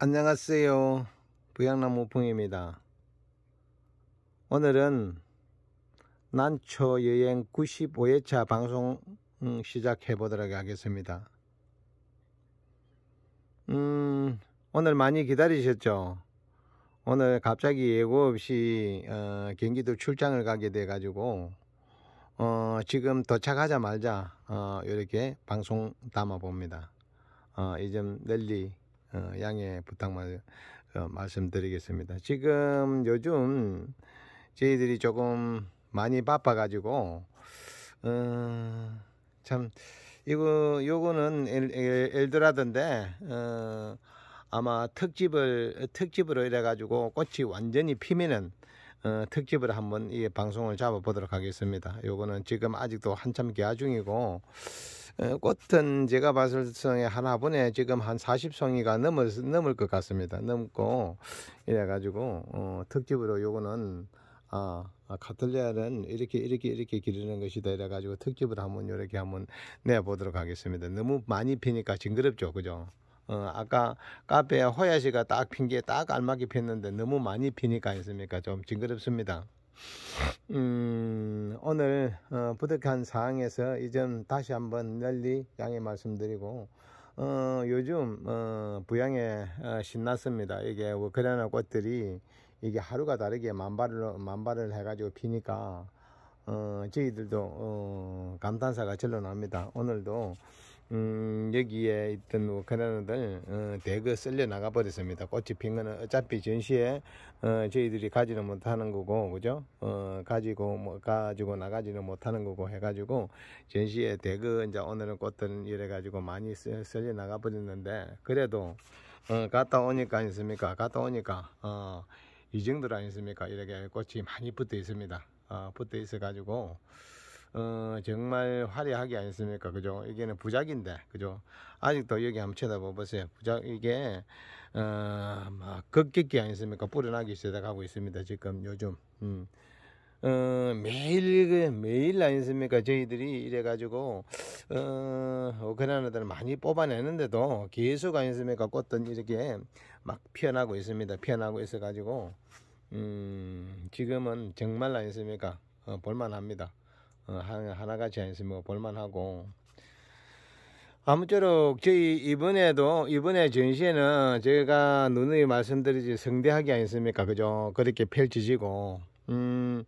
안녕하세요. 부양나무풍입니다. 오늘은 난초 여행 95회차 방송 음, 시작해 보도록 하겠습니다. 음, 오늘 많이 기다리셨죠? 오늘 갑자기 예고 없이 어, 경기도 출장을 가게 돼 가지고 어, 지금 도착하자마자 어, 이렇게 방송 담아 봅니다. 어, 이점 넬리 어, 양해 부탁 마, 어, 말씀드리겠습니다. 지금 요즘 저희들이 조금 많이 바빠가지고 어, 참 이거 요거는 엘, 엘, 엘도라던데 어, 아마 특집을 특집으로 이래 가지고 꽃이 완전히 피면은 어, 특집을 한번 이 방송을 잡아보도록 하겠습니다. 요거는 지금 아직도 한참 개화 중이고 어, 꽃은 제가 봤을 때 하나분에 지금 한 40송이가 넘을, 넘을 것 같습니다. 넘고 이래가지고 어, 특집으로 요거는 아, 아 카톨리아는 이렇게 이렇게 이렇게 기르는 것이다 이래 가지고 특집을 한번 요렇게 한번 내보도록 하겠습니다. 너무 많이 피니까 징그럽죠. 그죠? 어, 아까 카페에 허야씨가 딱핀게딱 알맞게 폈는데 너무 많이 피니까 있습니까? 좀 징그럽습니다. 음, 오늘 어, 부득한 사항에서 이 점 다시 한번 널리 양해 말씀드리고 어, 요즘 어, 부양에 어, 신났습니다. 이게 뭐 그래나 꽃들이 이게 하루가 다르게 만발을 만발을 해가지고 피니까 어, 저희들도 어, 감탄사가 절로 납니다. 오늘도 음, 여기에 있던 우크라이나들 뭐 어, 대거 쓸려 나가 버렸습니다. 꽃이 핀 거는 어차피 전시에 어, 저희들이 가지는 못하는 거고 그죠? 어, 가지고 뭐, 가지고 나가지는 못하는 거고 해가지고 전시에 대거 이제 오늘은 꽃들은 이래 가지고 많이 쓸려 나가 버렸는데 그래도 어, 갔다 오니까 있습니까 갔다 오니까 어, 이 정도로 아니습니까? 이렇게 꽃이 많이 붙어 있습니다. 어, 붙어 있어 가지고. 어, 정말 화려하게 아니습니까? 그죠? 이게는 부작인데, 그죠? 아직도 여기 한번 쳐다봐 보세요. 부작, 이게, 어, 막, 걷기 아니습니까? 뿌려나기 시작하고 있습니다. 지금 요즘, 음. 어, 매일, 그, 매일 아니습니까? 저희들이 이래가지고, 어, 우크라나들을 많이 뽑아내는데도 계속 아니습니까? 꽃은 이렇게 막 피어나고 있습니다. 피어나고 있어가지고, 음, 지금은 정말 아니습니까? 어, 볼만합니다. 어, 하나같이 안있으면 볼만하고 아무쪼록 저희 이번에도 이번에 전시회는 제가 누누이 말씀드리지 성대하게 아니습니까 그죠 그렇게 펼쳐지고 음,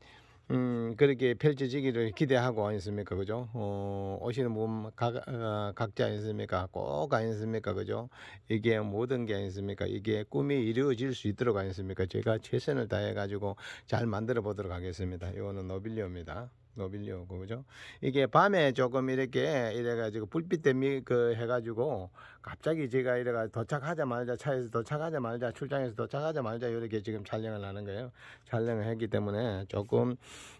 음 그렇게 펼쳐지기를 기대하고 아니습니까 그죠 어, 오시는 분 각, 어, 각자 아니습니까 꼭 아니습니까 그죠 이게 모든 게 아니습니까 이게 꿈이 이루어질 수 있도록 아니습니까 제가 최선을 다해 가지고 잘 만들어 보도록 하겠습니다 이거는 노빌리오입니다 노빌리오고 그죠? 이게 밤에 조금 이렇게 이래가지고 불빛 때문에 그 해가지고 갑자기 제가 이래가 도착하자마자 차에서 도착하자마자 출장에서 도착하자마자 이렇게 지금 촬영을 하는 거예요. 촬영을 했기 때문에 조금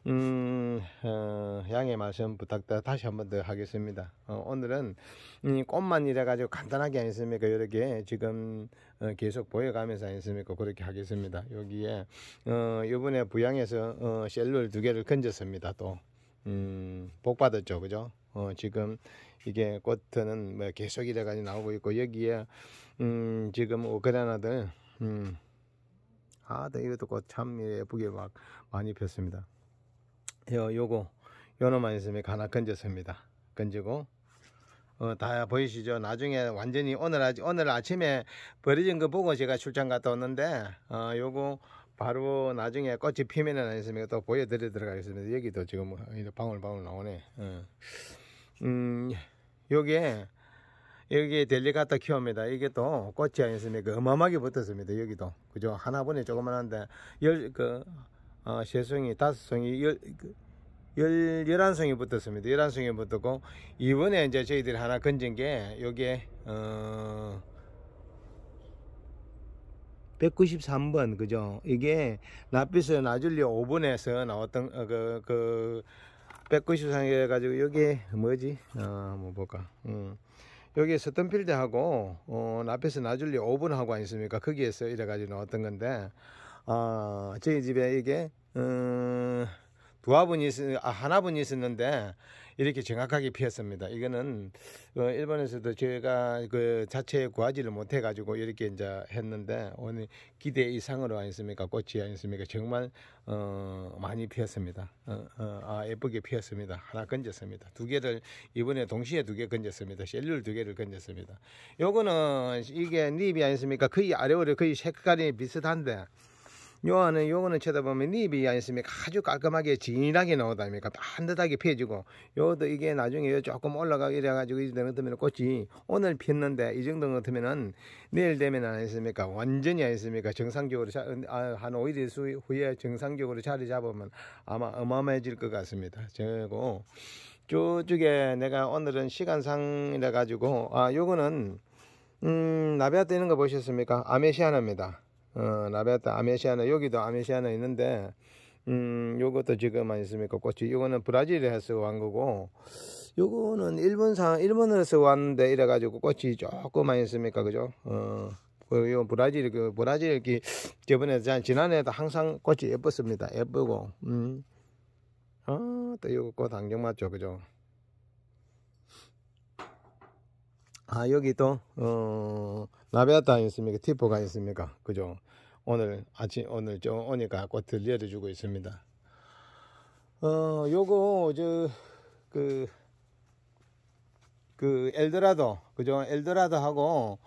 음, 어, 양해 말씀 부탁드 다시 한번더 하겠습니다. 어, 오늘은 음, 꽃만 이래가지고 간단하게 했습니까 이렇게 지금 어, 계속 보여가면서 했습니까 그렇게 하겠습니다. 여기에 어, 이번에 부양에서 어, 셀룰 두 개를 건졌습니다. 또 음, 복 받았죠, 그죠? 어, 지금 이게 꽃은 뭐 계속 이래가지고 나오고 있고 여기에 음, 지금 오크라나들 음, 아, 네, 이것도 꽃 참 예쁘게 막 많이 폈습니다. 요, 요거 요놈만 있으면 가나 건졌습니다. 건지고 어, 다 보이시죠? 나중에 완전히 오늘, 아, 오늘 아침에 버려진 거 보고 제가 출장 갔다 왔는데, 어, 요거 바로 나중에 꽃이 피면은 안 있으면 또 보여드리도록 하겠습니다. 여기도 지금 방울방울 나오네. 어. 음, 여기에, 여기에 델리가타 키웁니다. 이게 또 꽃이 아니었습니까? 그 어마어마하게 붙었습니다. 여기도. 그죠? 하나분에 조그만한데, 열, 그, 어, 세 송이, 다섯 송이, 열, 그, 열, 열한 송이 붙었습니다. 열한 송이 붙었고, 이번에 이제 저희들이 하나 건진 게, 여기에, 어, 193번, 그죠? 이게, 나빛의 나줄리 5번에서 나왔던, 어, 그, 그, 백구이 상해가지고 여기 뭐지? 아, 뭐 볼까? 음. 여기 스턴필드하고 어, 앞에서 나줄리 오분 하고 있습니까 거기에서 이래가지고 어떤 건데 아, 저희 집에 이게 음, 두아분이 있, 아, 한 화분이 있었는데 이렇게 정확하게 피었습니다. 이거는 어, 일본에서도 제가 그 자체 에 구하지를 못해 가지고 이렇게 이제 했는데 오늘 기대 이상으로 아니습니까 꽃이 아니습니까 정말 어, 많이 피었습니다. 어, 어, 아, 예쁘게 피었습니다. 하나 건졌습니다. 두 개를 이번에 동시에 두 개 건졌습니다. 셀룰 두 개를 건졌습니다. 요거는 이게 립이 아니습니까 거의 아래오래 거의 색깔이 비슷한데 요한은 요거는 쳐다보면 잎이 안있으면 아주 깔끔하게 진하게 나오다니까 반듯하게 펴지고 요것도 이게 나중에 조금 올라가고 이래가지고 이 정도 되면 꽃이 오늘 피는데이 정도 같으면은 내일 되면 안있습니까 완전히 안있습니까 정상적으로 자, 어, 한 5일 후에 정상적으로 자리 잡으면 아마 어마어마해질 것 같습니다 저고 저쪽에 내가 오늘은 시간상 이래 가지고 아 요거는 음, 나비아뜨는거 보셨습니까? 아메시아나입니다. 어, 나베타 아메시아나 여기도 아메시아나 있는데 음, 요것도 지금 만 있습니까? 꽃이. 요거는 브라질에서 온 거고, 요거는 일본상, 일본에서 왔는데 이래가지고 꽃이 조금 만 있습니까? 그죠? 어, 그, 요 브라질, 그, 브라질, 이기 저번에, 지난해에도 항상 꽃이 예뻤습니다. 예쁘고, 음. 아, 또 요거 꽃 안경 맞죠? 그죠? 아 여기 도 어, 나베아타 있습니까? 티포가 있습니까? 그죠? 오늘 아침 오늘 좀 오니까 꽃들려주고 있습니다. 어 요거 저그그 그 엘드라도 그죠? 엘드라도 하고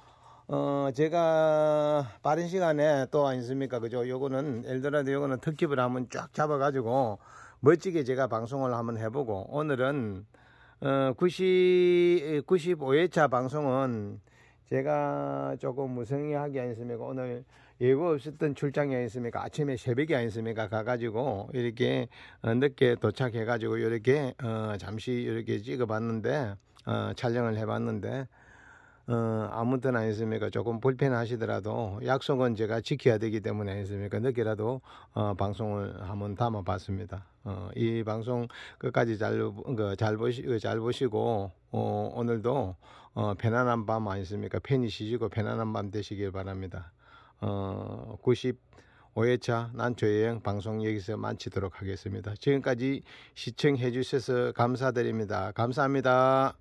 어 제가 빠른 시간에 또 있습니까? 그죠? 요거는 엘드라도 요거는 특집을 한번 쫙 잡아가지고 멋지게 제가 방송을 한번 해보고 오늘은 어, 90, 95회차 방송은 제가 조금 무성의하게 아니었습니까? 오늘 예고 없었던 출장이 아니었습니까? 아침에 새벽이 아니었습니까? 가가지고 이렇게 어, 늦게 도착해가지고 이렇게 어, 잠시 이렇게 찍어봤는데 어, 촬영을 해봤는데 어, 아무 때나 했습니까? 조금 불편하시더라도 약속은 제가 지켜야 되기 때문에 아 했습니까? 늦게라도 어, 방송을 한번 담아봤습니다. 어, 이 방송 끝까지 잘, 그, 잘, 보시, 그, 잘 보시고, 어, 오늘도 어, 편안한 밤 아니십니까? 편히쉬시고 편안한 밤 되시길 바랍니다. 어, 95회차 난초여행 방송 여기서 마치도록 하겠습니다. 지금까지 시청해 주셔서 감사드립니다. 감사합니다.